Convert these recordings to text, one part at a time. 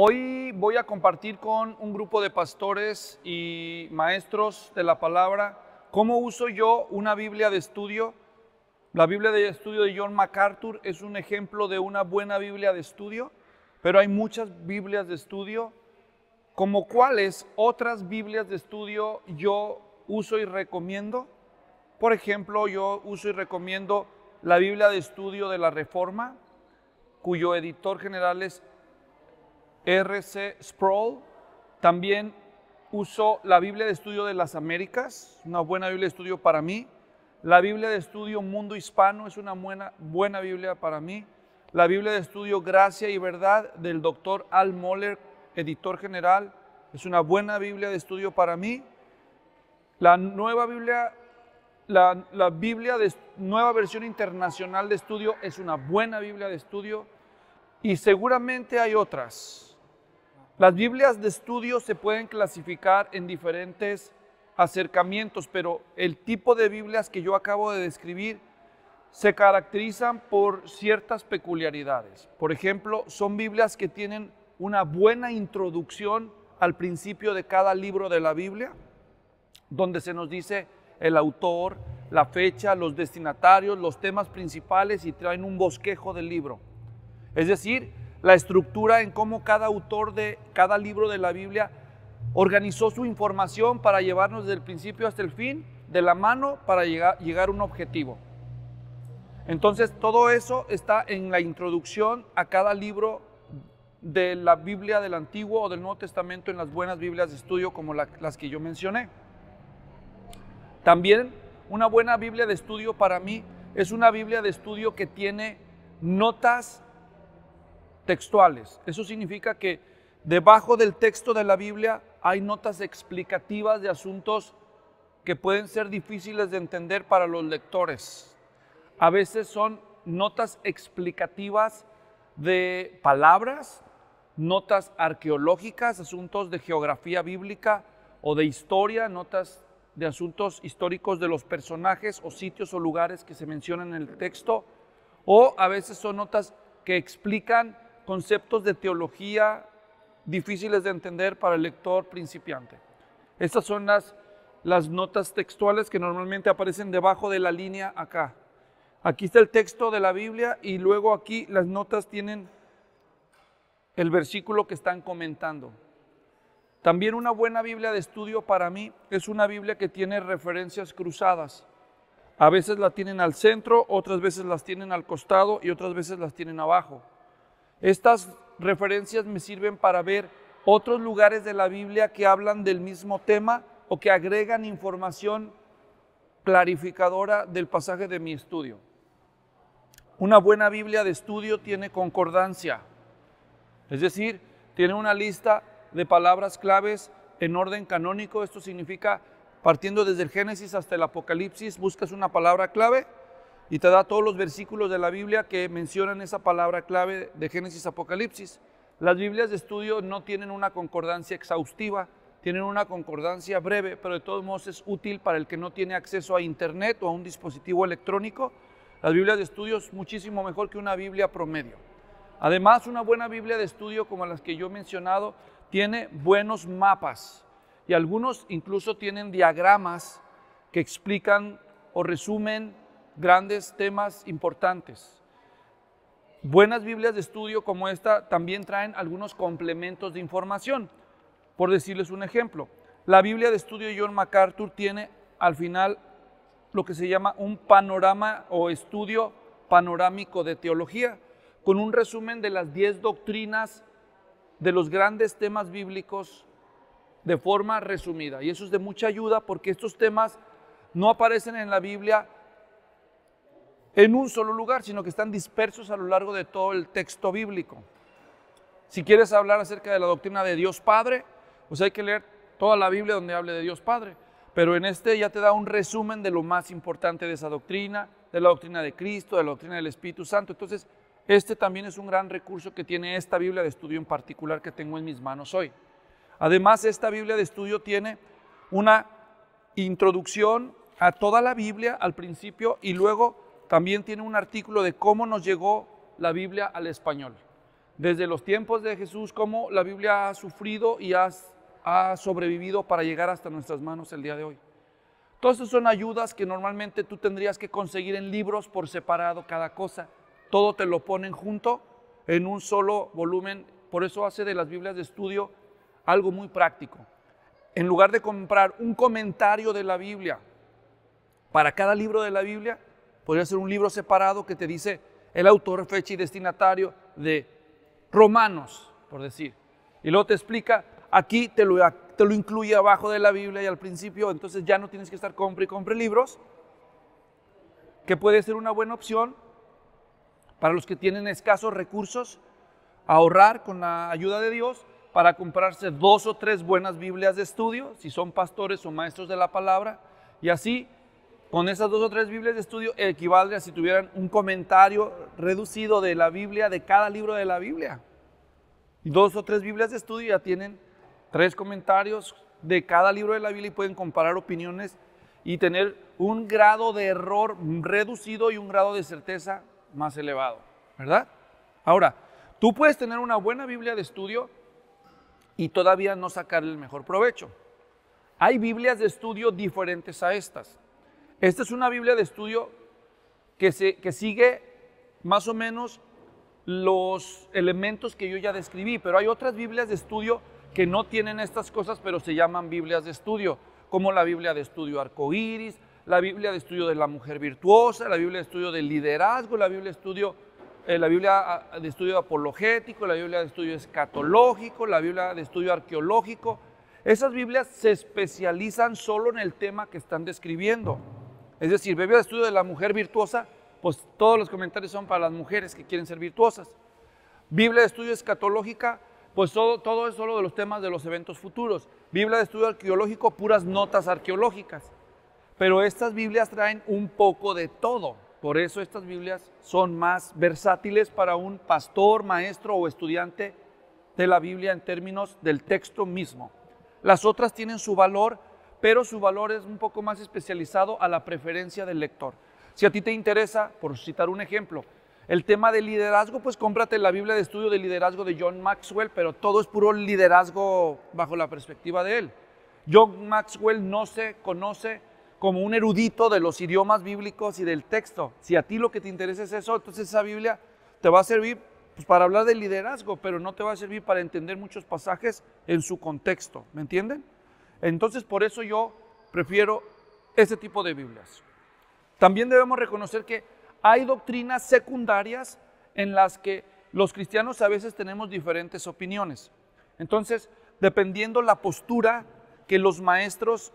Hoy voy a compartir con un grupo de pastores y maestros de la palabra cómo uso yo una Biblia de estudio. La Biblia de estudio de John MacArthur es un ejemplo de una buena Biblia de estudio, pero hay muchas Biblias de estudio, como cuáles otras Biblias de estudio yo uso y recomiendo. Por ejemplo, yo uso y recomiendo la Biblia de estudio de la Reforma, cuyo editor general es R.C. Sproul también usó la Biblia de Estudio de las Américas, una buena Biblia de Estudio para mí. La Biblia de Estudio Mundo Hispano es una buena, buena Biblia para mí. La Biblia de Estudio Gracia y Verdad del doctor Al Moller, editor general, es una buena Biblia de Estudio para mí. La nueva Biblia, la Biblia de Nueva Versión Internacional de Estudio es una buena Biblia de Estudio y seguramente hay otras las Biblias de estudio se pueden clasificar en diferentes acercamientos, pero el tipo de Biblias que yo acabo de describir se caracterizan por ciertas peculiaridades. Por ejemplo, son Biblias que tienen una buena introducción al principio de cada libro de la Biblia, donde se nos dice el autor, la fecha, los destinatarios, los temas principales y traen un bosquejo del libro. Es decir, la estructura en cómo cada autor de cada libro de la Biblia organizó su información para llevarnos desde el principio hasta el fin, de la mano, para llegar, llegar a un objetivo. Entonces, todo eso está en la introducción a cada libro de la Biblia del Antiguo o del Nuevo Testamento en las buenas Biblias de estudio como las que yo mencioné. También una buena Biblia de estudio para mí es una Biblia de estudio que tiene notas textuales. Eso significa que debajo del texto de la Biblia hay notas explicativas de asuntos que pueden ser difíciles de entender para los lectores. A veces son notas explicativas de palabras, notas arqueológicas, asuntos de geografía bíblica o de historia, notas de asuntos históricos de los personajes o sitios o lugares que se mencionan en el texto, o a veces son notas que explican conceptos de teología difíciles de entender para el lector principiante. Estas son las, notas textuales que normalmente aparecen debajo de la línea acá. Aquí está el texto de la Biblia y luego aquí las notas tienen el versículo que están comentando. También una buena Biblia de estudio para mí es una Biblia que tiene referencias cruzadas. A veces la tienen al centro, otras veces las tienen al costado y otras veces las tienen abajo. Estas referencias me sirven para ver otros lugares de la Biblia que hablan del mismo tema o que agregan información clarificadora del pasaje de mi estudio. Una buena Biblia de estudio tiene concordancia, es decir, tiene una lista de palabras claves en orden canónico. Esto significa, partiendo desde el Génesis hasta el Apocalipsis, buscas una palabra clave y te da todos los versículos de la Biblia que mencionan esa palabra clave de Génesis Apocalipsis. Las Biblias de estudio no tienen una concordancia exhaustiva, tienen una concordancia breve, pero de todos modos es útil para el que no tiene acceso a Internet o a un dispositivo electrónico. Las Biblias de estudio es muchísimo mejor que una Biblia promedio. Además, una buena Biblia de estudio como las que yo he mencionado tiene buenos mapas y algunos incluso tienen diagramas que explican o resumen grandes temas importantes. Buenas Biblias de estudio como esta también traen algunos complementos de información. Por decirles un ejemplo, la Biblia de estudio John MacArthur tiene al final lo que se llama un panorama o estudio panorámico de teología, con un resumen de las 10 doctrinas de los grandes temas bíblicos de forma resumida. Y eso es de mucha ayuda porque estos temas no aparecen en la Biblia en un solo lugar, sino que están dispersos a lo largo de todo el texto bíblico. Si quieres hablar acerca de la doctrina de Dios Padre, pues hay que leer toda la Biblia donde hable de Dios Padre. Pero en este ya te da un resumen de lo más importante de esa doctrina, de la doctrina de Cristo, de la doctrina del Espíritu Santo. Entonces, este también es un gran recurso que tiene esta Biblia de estudio en particular que tengo en mis manos hoy. Además, esta Biblia de estudio tiene una introducción a toda la Biblia al principio y luego también tiene un artículo de cómo nos llegó la Biblia al español. Desde los tiempos de Jesús, cómo la Biblia ha sufrido y ha, sobrevivido para llegar hasta nuestras manos el día de hoy. Todas son ayudas que normalmente tú tendrías que conseguir en libros por separado cada cosa. Todo te lo ponen junto en un solo volumen. Por eso hace de las Biblias de estudio algo muy práctico. En lugar de comprar un comentario de la Biblia para cada libro de la Biblia, podría ser un libro separado que te dice el autor, fecha y destinatario de Romanos, por decir. Y luego te explica, aquí te lo, te lo incluye abajo de la Biblia y al principio, entonces ya no tienes que estar compre y compre libros, que puede ser una buena opción para los que tienen escasos recursos, ahorrar con la ayuda de Dios para comprarse dos o tres buenas Biblias de estudio, si son pastores o maestros de la palabra, y así con esas dos o tres Biblias de estudio equivale a si tuvieran un comentario reducido de la Biblia, de cada libro de la Biblia. Dos o tres Biblias de estudio ya tienen tres comentarios de cada libro de la Biblia y pueden comparar opiniones y tener un grado de error reducido y un grado de certeza más elevado, ¿verdad? Ahora, tú puedes tener una buena Biblia de estudio y todavía no sacar el mejor provecho. Hay Biblias de estudio diferentes a estas. Esta es una Biblia de estudio que, sigue más o menos los elementos que yo ya describí, pero hay otras Biblias de estudio que no tienen estas cosas, pero se llaman Biblias de estudio, como la Biblia de estudio arcoíris, la Biblia de estudio de la mujer virtuosa, la Biblia de estudio del liderazgo, la Biblia de estudio eh, la Biblia ah, de estudio apologético, la Biblia de estudio escatológico, la Biblia de estudio arqueológico. Esas Biblias se especializan solo en el tema que están describiendo. Es decir, Biblia de estudio de la mujer virtuosa, pues todos los comentarios son para las mujeres que quieren ser virtuosas. Biblia de estudio escatológica, pues todo, todo es solo de los temas de los eventos futuros. Biblia de estudio arqueológico, puras notas arqueológicas. Pero estas Biblias traen un poco de todo. Por eso estas Biblias son más versátiles para un pastor, maestro o estudiante de la Biblia en términos del texto mismo. Las otras tienen su valor pero su valor es un poco más especializado a la preferencia del lector. Si a ti te interesa, por citar un ejemplo, el tema de liderazgo, pues cómprate la Biblia de Estudio de Liderazgo de John Maxwell, pero todo es puro liderazgo bajo la perspectiva de él. John Maxwell no se conoce como un erudito de los idiomas bíblicos y del texto. Si a ti lo que te interesa es eso, entonces esa Biblia te va a servir pues, para hablar de liderazgo, pero no te va a servir para entender muchos pasajes en su contexto. ¿Me entienden? Entonces, por eso yo prefiero ese tipo de Biblias. También debemos reconocer que hay doctrinas secundarias en las que los cristianos a veces tenemos diferentes opiniones. Entonces, dependiendo la postura que los maestros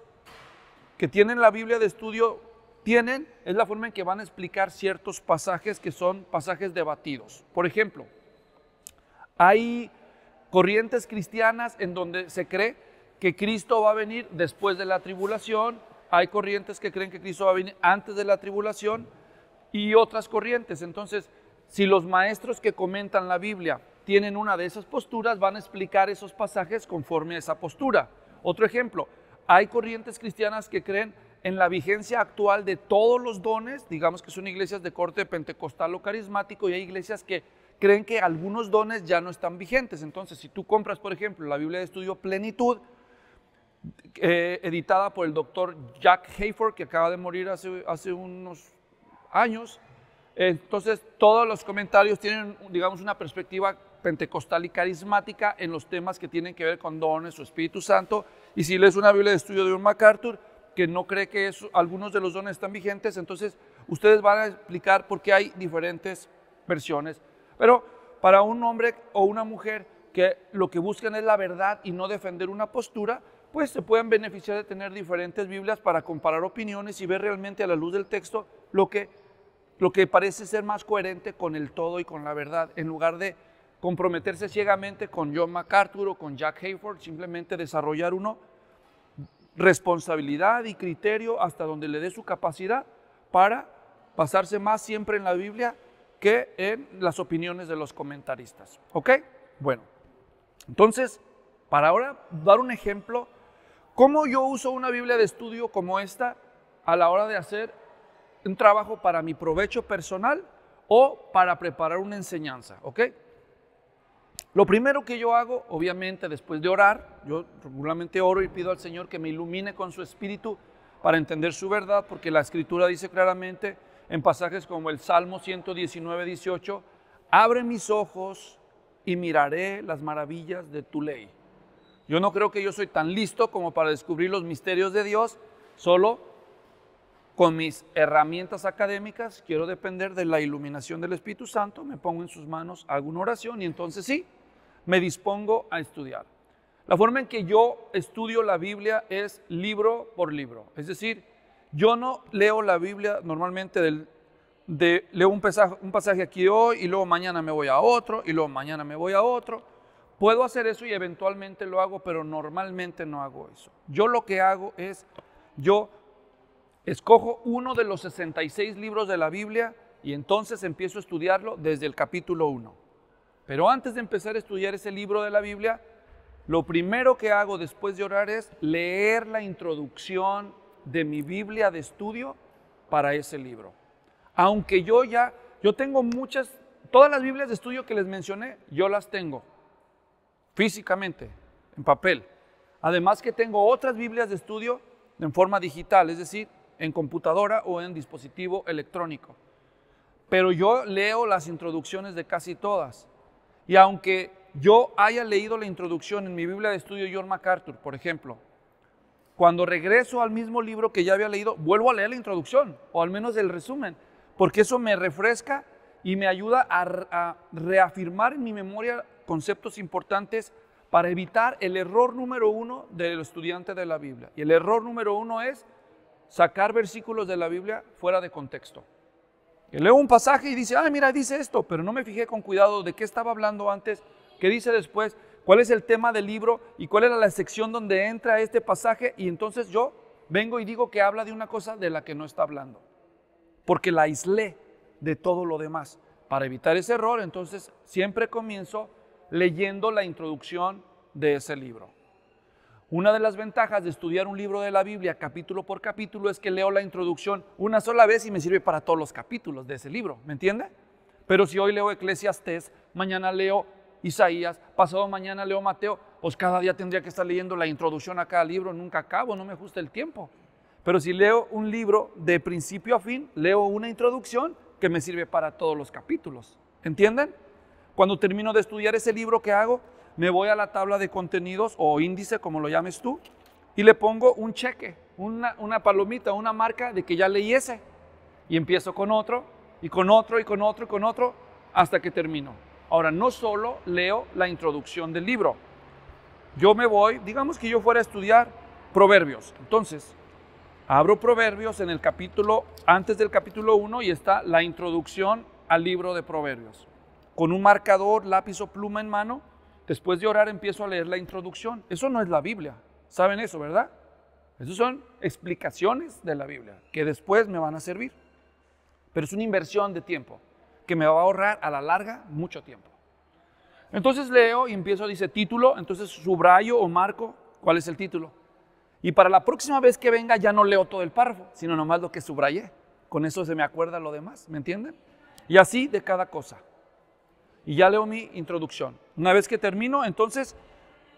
que tienen la Biblia de estudio tienen, es la forma en que van a explicar ciertos pasajes que son pasajes debatidos. Por ejemplo, hay corrientes cristianas en donde se cree que Cristo va a venir después de la tribulación, hay corrientes que creen que Cristo va a venir antes de la tribulación y otras corrientes. Entonces, si los maestros que comentan la Biblia tienen una de esas posturas, van a explicar esos pasajes conforme a esa postura. Otro ejemplo, hay corrientes cristianas que creen en la vigencia actual de todos los dones, digamos que son iglesias de corte pentecostal o carismático, y hay iglesias que creen que algunos dones ya no están vigentes. Entonces, si tú compras, por ejemplo, la Biblia de Estudio Plenitud, eh, editada por el doctor Jack Hayford, que acaba de morir hace, unos años. Entonces, todos los comentarios tienen, digamos, una perspectiva pentecostal y carismática en los temas que tienen que ver con dones o Espíritu Santo. Y si lees una Biblia de estudio de un MacArthur, que no cree que eso, algunos de los dones están vigentes, entonces ustedes van a explicar por qué hay diferentes versiones. Pero para un hombre o una mujer que lo que buscan es la verdad y no defender una postura, pues se pueden beneficiar de tener diferentes Biblias para comparar opiniones y ver realmente a la luz del texto lo que, lo que parece ser más coherente con el todo y con la verdad, en lugar de comprometerse ciegamente con John MacArthur o con Jack Hayford, simplemente desarrollar uno responsabilidad y criterio hasta donde le dé su capacidad para pasarse más siempre en la Biblia que en las opiniones de los comentaristas. ¿Ok? Bueno, entonces, para ahora dar un ejemplo ¿Cómo yo uso una Biblia de estudio como esta a la hora de hacer un trabajo para mi provecho personal o para preparar una enseñanza? ¿Ok? Lo primero que yo hago, obviamente, después de orar, yo regularmente oro y pido al Señor que me ilumine con su espíritu para entender su verdad, porque la escritura dice claramente en pasajes como el Salmo 119, 18, abre mis ojos y miraré las maravillas de tu ley. Yo no creo que yo soy tan listo como para descubrir los misterios de Dios, solo con mis herramientas académicas quiero depender de la iluminación del Espíritu Santo, me pongo en sus manos, hago una oración y entonces sí, me dispongo a estudiar. La forma en que yo estudio la Biblia es libro por libro, es decir, yo no leo la Biblia normalmente de, leo un pasaje, un pasaje aquí hoy y luego mañana me voy a otro y luego mañana me voy a otro Puedo hacer eso y eventualmente lo hago, pero normalmente no hago eso. Yo lo que hago es, yo escojo uno de los 66 libros de la Biblia y entonces empiezo a estudiarlo desde el capítulo 1. Pero antes de empezar a estudiar ese libro de la Biblia, lo primero que hago después de orar es leer la introducción de mi Biblia de estudio para ese libro. Aunque yo ya, yo tengo muchas, todas las Biblias de estudio que les mencioné, yo las tengo físicamente, en papel. Además que tengo otras Biblias de estudio en forma digital, es decir, en computadora o en dispositivo electrónico. Pero yo leo las introducciones de casi todas. Y aunque yo haya leído la introducción en mi Biblia de estudio John MacArthur, por ejemplo, cuando regreso al mismo libro que ya había leído, vuelvo a leer la introducción, o al menos el resumen, porque eso me refresca y me ayuda a, reafirmar en mi memoria conceptos importantes para evitar el error número uno del estudiante de la Biblia. Y el error número uno es sacar versículos de la Biblia fuera de contexto. Que leo un pasaje y dice, ah, mira, dice esto, pero no me fijé con cuidado de qué estaba hablando antes, qué dice después, cuál es el tema del libro y cuál era la sección donde entra este pasaje. Y entonces yo vengo y digo que habla de una cosa de la que no está hablando, porque la aislé de todo lo demás. Para evitar ese error, entonces siempre comienzo leyendo la introducción de ese libro. Una de las ventajas de estudiar un libro de la Biblia capítulo por capítulo es que leo la introducción una sola vez y me sirve para todos los capítulos de ese libro, ¿me entiende? Pero si hoy leo eclesiastes mañana leo Isaías, pasado mañana leo Mateo, pues cada día tendría que estar leyendo la introducción a cada libro, nunca acabo, no me ajusta el tiempo. Pero si leo un libro de principio a fin, leo una introducción que me sirve para todos los capítulos. ¿Entienden? Cuando termino de estudiar ese libro, que hago? Me voy a la tabla de contenidos o índice, como lo llames tú, y le pongo un cheque, una, palomita, una marca de que ya leí ese. Y empiezo con otro, y con otro, y con otro, y con otro, hasta que termino. Ahora, no solo leo la introducción del libro. Yo me voy, digamos que yo fuera a estudiar proverbios. Entonces, Abro Proverbios en el capítulo, antes del capítulo 1 y está la introducción al libro de Proverbios. Con un marcador, lápiz o pluma en mano, después de orar empiezo a leer la introducción. Eso no es la Biblia. ¿Saben eso, verdad? Esas son explicaciones de la Biblia que después me van a servir. Pero es una inversión de tiempo que me va a ahorrar a la larga mucho tiempo. Entonces leo y empiezo, dice título, entonces subrayo o marco cuál es el título y para la próxima vez que venga ya no leo todo el párrafo, sino nomás lo que subrayé. Con eso se me acuerda lo demás, ¿me entienden? Y así de cada cosa. Y ya leo mi introducción. Una vez que termino, entonces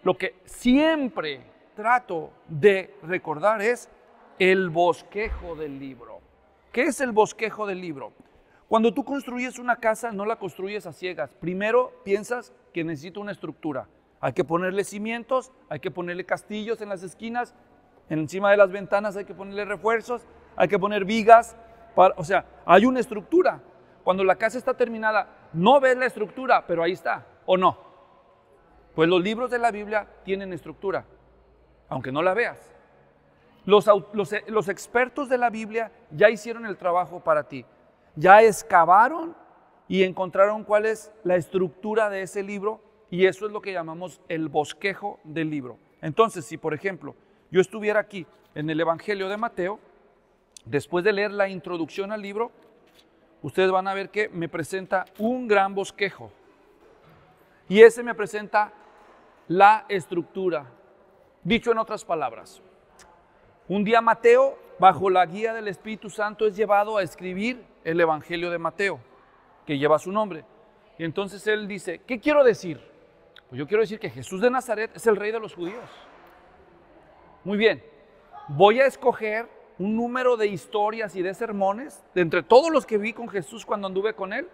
lo que siempre trato de recordar es el bosquejo del libro. ¿Qué es el bosquejo del libro? Cuando tú construyes una casa, no la construyes a ciegas. Primero piensas que necesito una estructura. Hay que ponerle cimientos, hay que ponerle castillos en las esquinas, Encima de las ventanas hay que ponerle refuerzos, hay que poner vigas, o sea, hay una estructura. Cuando la casa está terminada, no ves la estructura, pero ahí está, ¿o no? Pues los libros de la Biblia tienen estructura, aunque no la veas. Eh, los expertos de la Biblia ya hicieron el trabajo para ti, ya excavaron y encontraron cuál es la estructura de ese libro y eso es lo que llamamos el bosquejo del libro. Entonces, si por ejemplo yo estuviera aquí en el Evangelio de Mateo, después de leer la introducción al libro, ustedes van a ver que me presenta un gran bosquejo. Y ese me presenta la estructura. Dicho en otras palabras, un día Mateo, bajo la guía del Espíritu Santo, es llevado a escribir el Evangelio de Mateo, que lleva su nombre. Y entonces él dice, ¿qué quiero decir? Pues yo quiero decir que Jesús de Nazaret es el rey de los judíos. Muy bien, voy a escoger un número de historias y de sermones de entre todos los que vi con Jesús cuando anduve con él.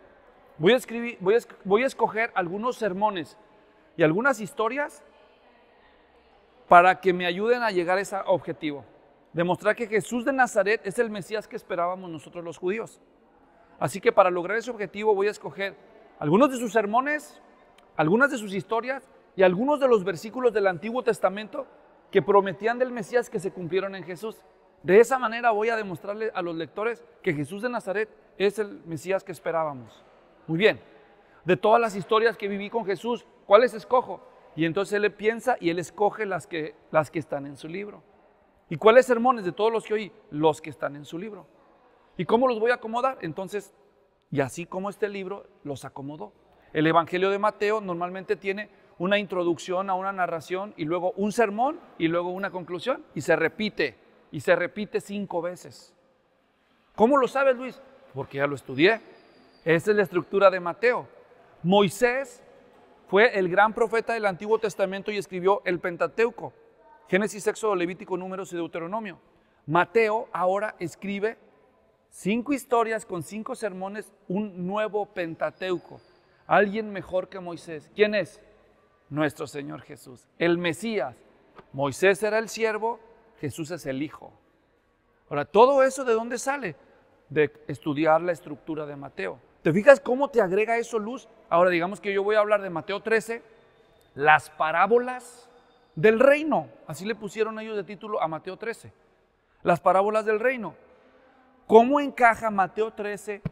Voy a, escribir, voy a, escoger algunos sermones y algunas historias para que me ayuden a llegar a ese objetivo. Demostrar que Jesús de Nazaret es el Mesías que esperábamos nosotros los judíos. Así que para lograr ese objetivo voy a escoger algunos de sus sermones, algunas de sus historias y algunos de los versículos del Antiguo Testamento que prometían del Mesías que se cumplieron en Jesús. De esa manera voy a demostrarle a los lectores que Jesús de Nazaret es el Mesías que esperábamos. Muy bien, de todas las historias que viví con Jesús, ¿cuáles escojo? Y entonces él piensa y él escoge las que, las que están en su libro. ¿Y cuáles sermones de todos los que oí? Los que están en su libro. ¿Y cómo los voy a acomodar? Entonces, y así como este libro los acomodó. El Evangelio de Mateo normalmente tiene una introducción a una narración y luego un sermón y luego una conclusión y se repite y se repite cinco veces. ¿Cómo lo sabes, Luis? Porque ya lo estudié. Esa es la estructura de Mateo. Moisés fue el gran profeta del Antiguo Testamento y escribió el Pentateuco, Génesis, Sexo, Levítico, Números y Deuteronomio. Mateo ahora escribe cinco historias con cinco sermones, un nuevo Pentateuco. Alguien mejor que Moisés. ¿Quién es? nuestro Señor Jesús, el Mesías. Moisés era el siervo, Jesús es el Hijo. Ahora, ¿todo eso de dónde sale? De estudiar la estructura de Mateo. ¿Te fijas cómo te agrega eso luz? Ahora digamos que yo voy a hablar de Mateo 13, las parábolas del reino. Así le pusieron ellos de título a Mateo 13. Las parábolas del reino. ¿Cómo encaja Mateo 13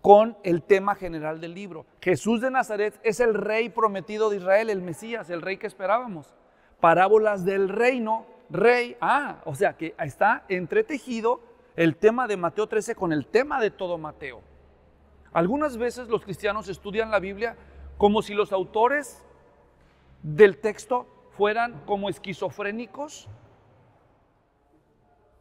con el tema general del libro. Jesús de Nazaret es el rey prometido de Israel, el Mesías, el rey que esperábamos. Parábolas del reino, rey, ah, o sea que está entretejido el tema de Mateo 13 con el tema de todo Mateo. Algunas veces los cristianos estudian la Biblia como si los autores del texto fueran como esquizofrénicos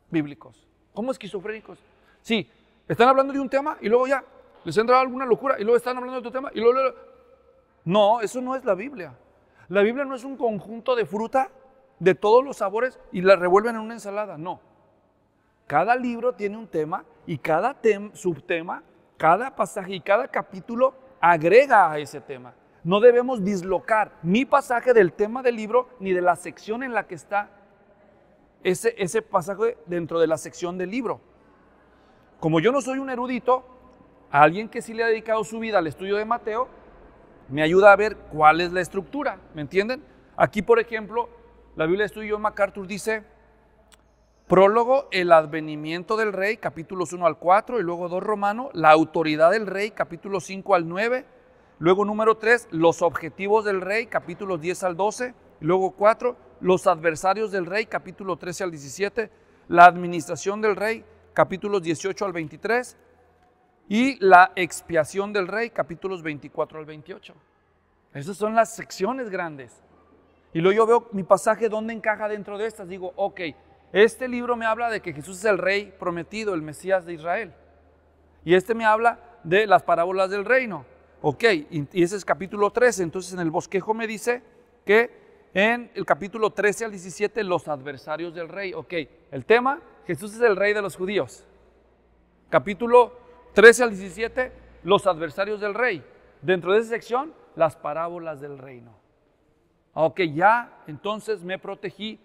bíblicos. ¿Cómo esquizofrénicos? Sí, están hablando de un tema y luego ya les entrado alguna locura y luego están hablando de tu tema y luego... No, eso no es la Biblia. La Biblia no es un conjunto de fruta de todos los sabores y la revuelven en una ensalada, no. Cada libro tiene un tema y cada subtema, cada pasaje y cada capítulo agrega a ese tema. No debemos dislocar mi pasaje del tema del libro ni de la sección en la que está ese, ese pasaje dentro de la sección del libro. Como yo no soy un erudito, alguien que sí le ha dedicado su vida al estudio de Mateo, me ayuda a ver cuál es la estructura, ¿me entienden? Aquí, por ejemplo, la Biblia de Estudio MacArthur dice, prólogo, el advenimiento del rey, capítulos 1 al 4, y luego 2 romano, la autoridad del rey, capítulos 5 al 9, luego número 3, los objetivos del rey, capítulos 10 al 12, y luego 4, los adversarios del rey, capítulo 13 al 17, la administración del rey, capítulos 18 al 23, y la expiación del rey, capítulos 24 al 28. Esas son las secciones grandes. Y luego yo veo mi pasaje dónde encaja dentro de estas. Digo, ok, este libro me habla de que Jesús es el rey prometido, el Mesías de Israel. Y este me habla de las parábolas del reino. Ok, y ese es capítulo 13. Entonces en el bosquejo me dice que en el capítulo 13 al 17, los adversarios del rey. Ok, el tema, Jesús es el rey de los judíos. Capítulo 13 al 17, los adversarios del rey. Dentro de esa sección, las parábolas del reino. Aunque ah, ya entonces me protegí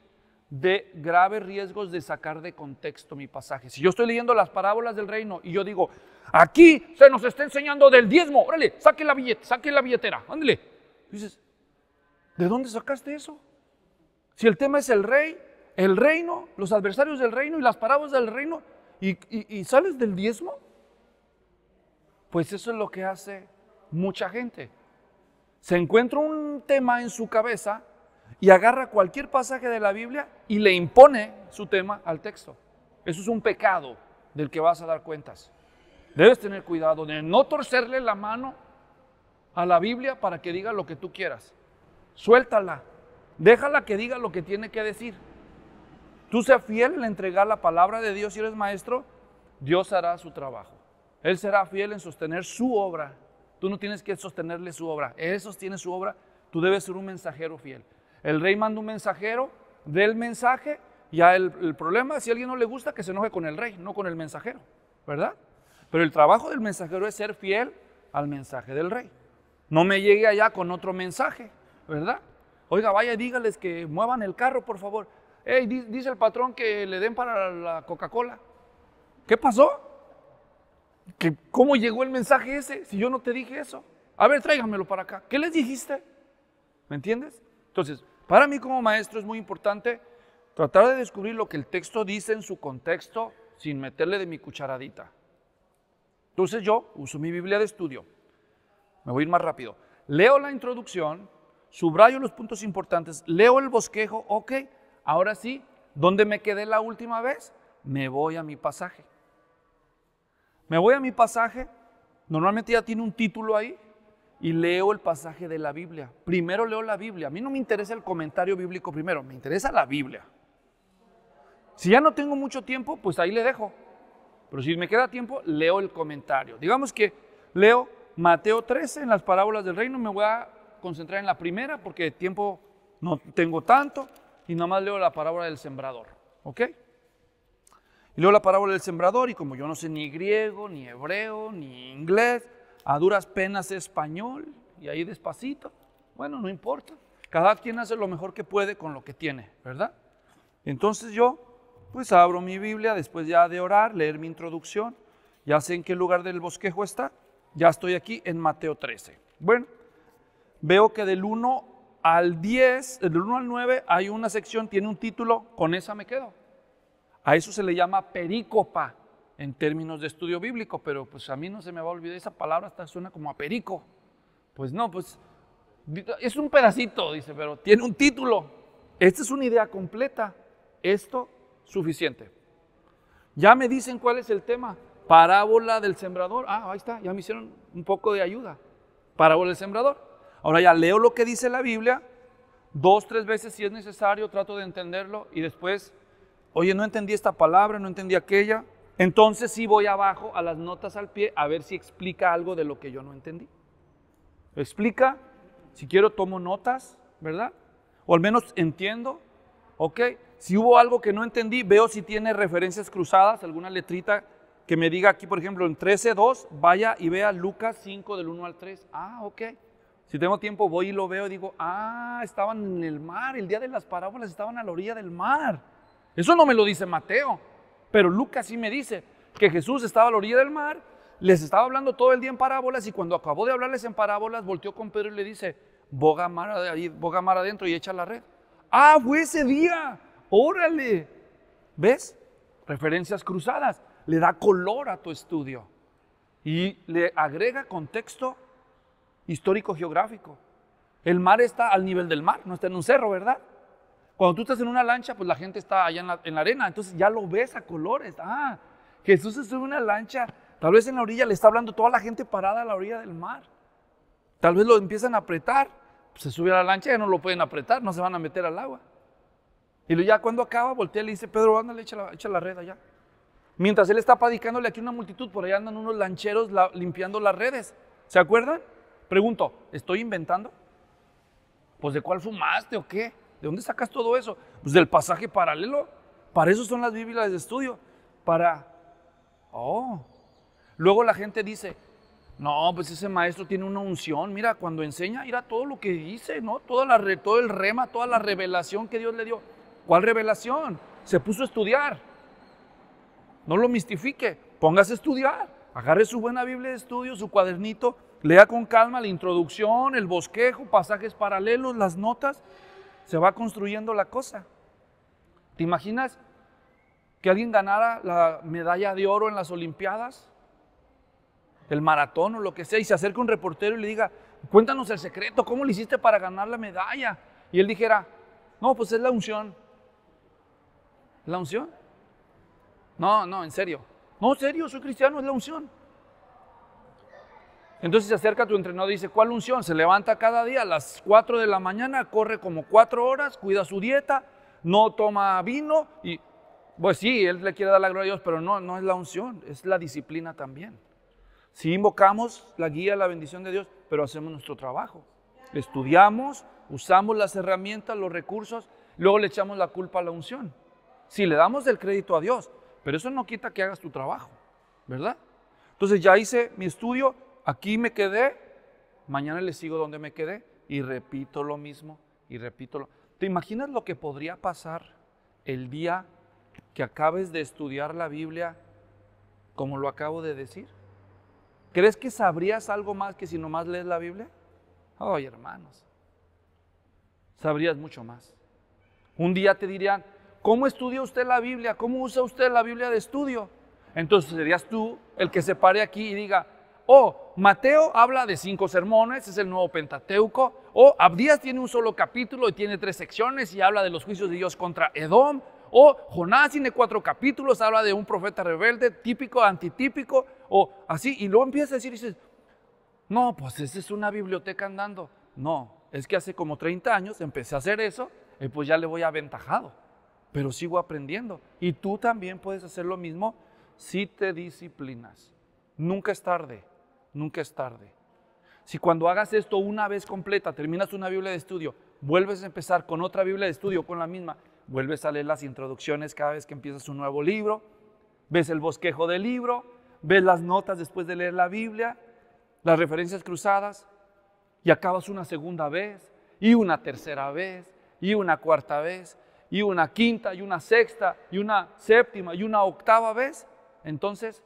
de graves riesgos de sacar de contexto mi pasaje. Si yo estoy leyendo las parábolas del reino y yo digo, aquí se nos está enseñando del diezmo, órale, saque la, billete, saque la billetera, ándale. Dices, ¿de dónde sacaste eso? Si el tema es el rey, el reino, los adversarios del reino y las parábolas del reino, y sales del diezmo, pues eso es lo que hace mucha gente. Se encuentra un tema en su cabeza y agarra cualquier pasaje de la Biblia y le impone su tema al texto. Eso es un pecado del que vas a dar cuentas. Debes tener cuidado de no torcerle la mano a la Biblia para que diga lo que tú quieras. Suéltala. Déjala que diga lo que tiene que decir. Tú sea fiel en entregar la palabra de Dios si eres maestro, Dios hará su trabajo. Él será fiel en sostener su obra. Tú no tienes que sostenerle su obra. Él sostiene su obra. Tú debes ser un mensajero fiel. El rey manda un mensajero, del mensaje. Ya el, el problema, si a alguien no le gusta, que se enoje con el rey, no con el mensajero, ¿verdad? Pero el trabajo del mensajero es ser fiel al mensaje del rey. No me llegue allá con otro mensaje, ¿verdad? Oiga, vaya, dígales que muevan el carro, por favor. Hey, dice el patrón que le den para la Coca-Cola. ¿Qué pasó? cómo llegó el mensaje ese si yo no te dije eso. A ver, tráigamelo para acá. ¿Qué les dijiste? ¿Me entiendes? Entonces, para mí como maestro es muy importante tratar de descubrir lo que el texto dice en su contexto sin meterle de mi cucharadita. Entonces yo uso mi Biblia de estudio. Me voy a ir más rápido. Leo la introducción, subrayo los puntos importantes, leo el bosquejo, ok, ahora sí, ¿dónde me quedé la última vez? Me voy a mi pasaje. Me voy a mi pasaje, normalmente ya tiene un título ahí, y leo el pasaje de la Biblia. Primero leo la Biblia. A mí no me interesa el comentario bíblico primero, me interesa la Biblia. Si ya no tengo mucho tiempo, pues ahí le dejo. Pero si me queda tiempo, leo el comentario. Digamos que leo Mateo 13 en las parábolas del reino, me voy a concentrar en la primera porque tiempo no tengo tanto y nada más leo la parábola del sembrador. ¿Ok? Y luego la parábola del sembrador, y como yo no sé ni griego, ni hebreo, ni inglés, a duras penas español, y ahí despacito, bueno, no importa. Cada quien hace lo mejor que puede con lo que tiene, ¿verdad? Entonces yo, pues abro mi Biblia después ya de orar, leer mi introducción, ya sé en qué lugar del bosquejo está, ya estoy aquí en Mateo 13. Bueno, veo que del 1 al 10, del 1 al 9 hay una sección, tiene un título, con esa me quedo. A eso se le llama pericopa en términos de estudio bíblico, pero pues a mí no se me va a olvidar esa palabra, hasta suena como a perico. Pues no, pues es un pedacito, dice, pero tiene un título. Esta es una idea completa. Esto suficiente. Ya me dicen cuál es el tema. Parábola del sembrador. Ah, ahí está, ya me hicieron un poco de ayuda. Parábola del sembrador. Ahora ya leo lo que dice la Biblia, dos, tres veces si es necesario, trato de entenderlo y después Oye, no entendí esta palabra, no entendí aquella. Entonces sí voy abajo a las notas al pie a ver si explica algo de lo que yo no entendí. Explica, si quiero tomo notas, ¿verdad? O al menos entiendo, ¿ok? Si hubo algo que no entendí, veo si tiene referencias cruzadas, alguna letrita que me diga aquí, por ejemplo, en 13.2, vaya y vea Lucas 5 del 1 al 3. Ah, ok. Si tengo tiempo, voy y lo veo y digo, ah, estaban en el mar, el día de las parábolas estaban a la orilla del mar. Eso no me lo dice Mateo, pero Lucas sí me dice que Jesús estaba a la orilla del mar, les estaba hablando todo el día en parábolas y cuando acabó de hablarles en parábolas, volteó con Pedro y le dice, boga mar, adentro y echa la red. Ah, fue ese día, órale. ¿Ves? Referencias cruzadas. Le da color a tu estudio y le agrega contexto histórico-geográfico. El mar está al nivel del mar, no está en un cerro, ¿verdad? Cuando tú estás en una lancha, pues la gente está allá en la, arena, entonces ya lo ves a colores. Ah, Jesús se sube una lancha, tal vez en la orilla le está hablando toda la gente parada a la orilla del mar. Tal vez lo empiezan a apretar, pues se sube a la lancha y ya no lo pueden apretar, no se van a meter al agua. Y ya cuando acaba, voltea y le dice, Pedro, ándale, echa la, la red allá. Mientras él está padicándole aquí una multitud, por allá andan unos lancheros limpiando las redes. ¿Se acuerdan? Pregunto, ¿estoy inventando? Pues de cuál fumaste o qué? ¿De dónde sacas todo eso? Pues del pasaje paralelo. Para eso son las Biblias de estudio. Para... Oh. Luego la gente dice, no, pues ese maestro tiene una unción. Mira, cuando enseña, mira todo lo que dice, ¿no? Toda la, todo el rema, toda la revelación que Dios le dio. ¿Cuál revelación? Se puso a estudiar. No lo mistifique. Póngase a estudiar. Agarre su buena Biblia de estudio, su cuadernito. Lea con calma la introducción, el bosquejo, pasajes paralelos, las notas se va construyendo la cosa. ¿Te imaginas que alguien ganara la medalla de oro en las Olimpiadas? El maratón o lo que sea, y se acerca un reportero y le diga, cuéntanos el secreto, ¿cómo le hiciste para ganar la medalla? Y él dijera, no, pues es la unción. ¿La unción? No, no, en serio. No, en serio, soy cristiano, es la unción. Entonces se acerca tu entrenador y dice, ¿cuál unción? Se levanta cada día a las 4 de la mañana, corre como 4 horas, cuida su dieta, no toma vino y pues sí, él le quiere dar la gloria a Dios, pero no, no es la unción, es la disciplina también. Si invocamos la guía, la bendición de Dios, pero hacemos nuestro trabajo. Estudiamos, usamos las herramientas, los recursos, luego le echamos la culpa a la unción. Si le damos el crédito a Dios, pero eso no quita que hagas tu trabajo, ¿verdad? Entonces ya hice mi estudio, aquí me quedé, mañana le sigo donde me quedé y repito lo mismo y repito lo. ¿Te imaginas lo que podría pasar el día que acabes de estudiar la Biblia como lo acabo de decir? ¿Crees que sabrías algo más que si nomás lees la Biblia? Ay, hermanos, sabrías mucho más. Un día te dirían, ¿cómo estudia usted la Biblia? ¿Cómo usa usted la Biblia de estudio? Entonces serías tú el que se pare aquí y diga, o Mateo habla de cinco sermones, es el nuevo Pentateuco. O Abdías tiene un solo capítulo y tiene tres secciones y habla de los juicios de Dios contra Edom. O Jonás tiene cuatro capítulos, habla de un profeta rebelde, típico, antitípico, o así. Y luego empiezas a decir dices, no, pues esa es una biblioteca andando. No, es que hace como 30 años empecé a hacer eso y pues ya le voy aventajado, pero sigo aprendiendo. Y tú también puedes hacer lo mismo si te disciplinas. Nunca es tarde nunca es tarde. Si cuando hagas esto una vez completa, terminas una Biblia de estudio, vuelves a empezar con otra Biblia de estudio, con la misma, vuelves a leer las introducciones cada vez que empiezas un nuevo libro, ves el bosquejo del libro, ves las notas después de leer la Biblia, las referencias cruzadas, y acabas una segunda vez, y una tercera vez, y una cuarta vez, y una quinta, y una sexta, y una séptima, y una octava vez, entonces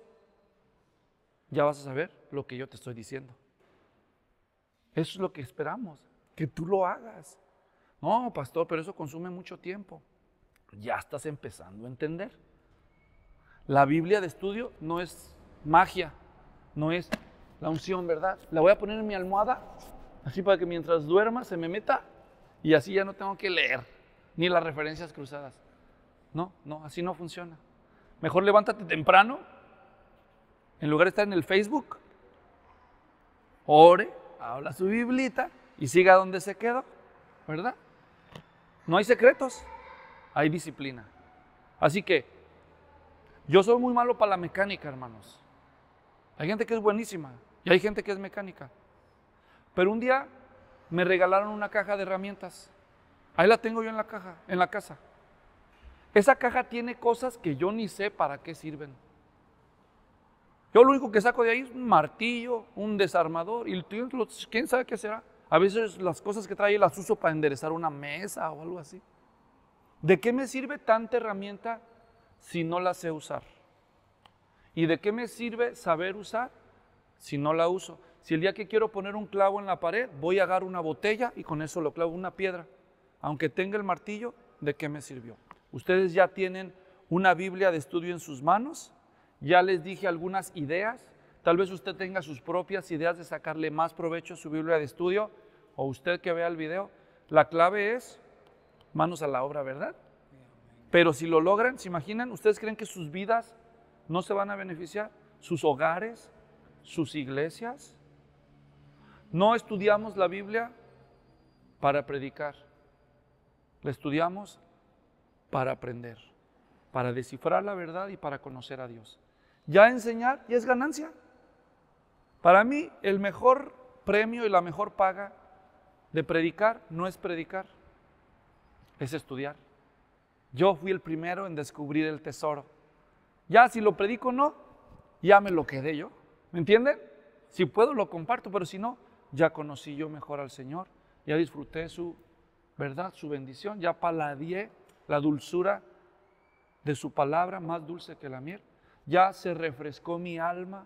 ya vas a saber lo que yo te estoy diciendo. Eso es lo que esperamos, que tú lo hagas. No, pastor, pero eso consume mucho tiempo. Ya estás empezando a entender. La Biblia de estudio no es magia, no es la unción, ¿verdad? La voy a poner en mi almohada, así para que mientras duerma se me meta y así ya no tengo que leer ni las referencias cruzadas. No, no, así no funciona. Mejor levántate temprano, en lugar de estar en el Facebook, ore, habla su biblita y siga donde se quedó, ¿verdad? No hay secretos, hay disciplina. Así que yo soy muy malo para la mecánica, hermanos. Hay gente que es buenísima y hay gente que es mecánica. Pero un día me regalaron una caja de herramientas. Ahí la tengo yo en la caja, en la casa. Esa caja tiene cosas que yo ni sé para qué sirven. Yo lo único que saco de ahí es un martillo, un desarmador, y quién sabe qué será. A veces las cosas que trae las uso para enderezar una mesa o algo así. ¿De qué me sirve tanta herramienta si no la sé usar? ¿Y de qué me sirve saber usar si no la uso? Si el día que quiero poner un clavo en la pared, voy a agarrar una botella y con eso lo clavo una piedra. Aunque tenga el martillo, ¿de qué me sirvió? Ustedes ya tienen una Biblia de estudio en sus manos. Ya les dije algunas ideas. Tal vez usted tenga sus propias ideas de sacarle más provecho a su Biblia de estudio o usted que vea el video. La clave es manos a la obra, ¿verdad? Pero si lo logran, ¿se imaginan? ¿Ustedes creen que sus vidas no se van a beneficiar? ¿Sus hogares? ¿Sus iglesias? No estudiamos la Biblia para predicar. La estudiamos para aprender, para descifrar la verdad y para conocer a Dios ya enseñar ya es ganancia. Para mí, el mejor premio y la mejor paga de predicar no es predicar, es estudiar. Yo fui el primero en descubrir el tesoro. Ya si lo predico no, ya me lo quedé yo. ¿Me entienden? Si puedo lo comparto, pero si no, ya conocí yo mejor al Señor, ya disfruté su verdad, su bendición, ya paladié la dulzura de su palabra más dulce que la miel ya se refrescó mi alma,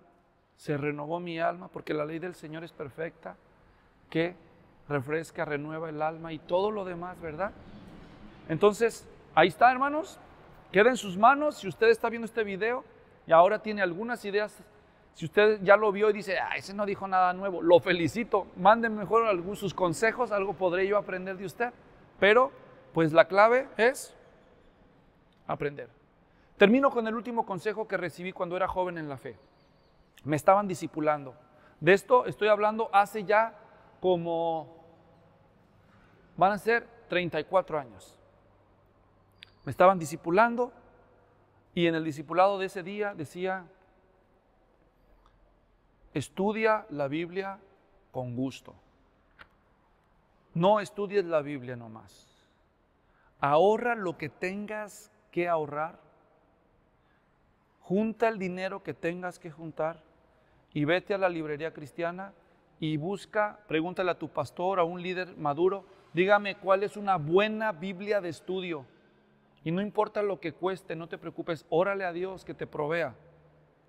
se renovó mi alma, porque la ley del Señor es perfecta, que refresca, renueva el alma y todo lo demás, ¿verdad? Entonces, ahí está, hermanos. Queda en sus manos. Si usted está viendo este video y ahora tiene algunas ideas, si usted ya lo vio y dice, ah, ese no dijo nada nuevo, lo felicito. Manden mejor algunos sus consejos, algo podré yo aprender de usted. Pero, pues la clave es aprender. Termino con el último consejo que recibí cuando era joven en la fe. Me estaban discipulando. De esto estoy hablando hace ya como, van a ser 34 años. Me estaban discipulando y en el discipulado de ese día decía, estudia la Biblia con gusto. No estudies la Biblia nomás. Ahorra lo que tengas que ahorrar junta el dinero que tengas que juntar y vete a la librería cristiana y busca, pregúntale a tu pastor, a un líder maduro, dígame cuál es una buena Biblia de estudio. Y no importa lo que cueste, no te preocupes, órale a Dios que te provea.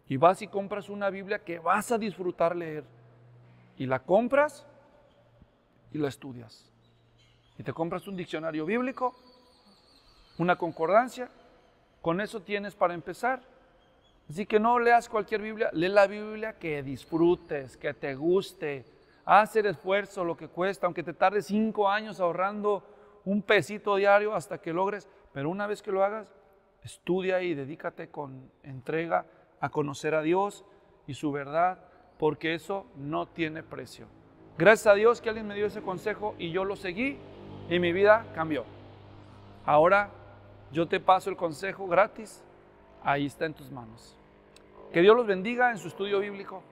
Y vas y compras una Biblia que vas a disfrutar leer. Y la compras y la estudias. Y te compras un diccionario bíblico, una concordancia. Con eso tienes para empezar. Así que no leas cualquier Biblia, lee la Biblia que disfrutes, que te guste. Haz el esfuerzo, lo que cuesta, aunque te tarde cinco años ahorrando un pesito diario hasta que logres, pero una vez que lo hagas, estudia y dedícate con entrega a conocer a Dios y su verdad, porque eso no tiene precio. Gracias a Dios que alguien me dio ese consejo y yo lo seguí y mi vida cambió. Ahora yo te paso el consejo gratis, ahí está en tus manos. Que Dios los bendiga en su estudio bíblico.